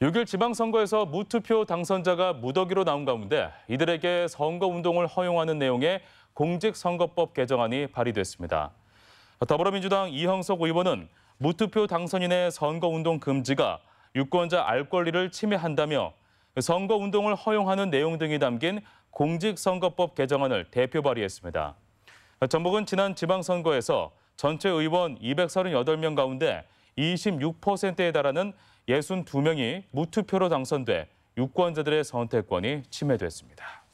6일 지방선거에서 무투표 당선자가 무더기로 나온 가운데 이들에게 선거운동을 허용하는 내용의 공직선거법 개정안이 발의됐습니다. 더불어민주당 이형석 의원은 무투표 당선인의 선거운동 금지가 유권자 알 권리를 침해한다며 선거운동을 허용하는 내용 등이 담긴 공직선거법 개정안을 대표 발의했습니다. 전북은 지난 지방선거에서 전체 의원 238명 가운데 26%에 달하는 62명이 무투표로 당선돼 유권자들의 선택권이 침해됐습니다.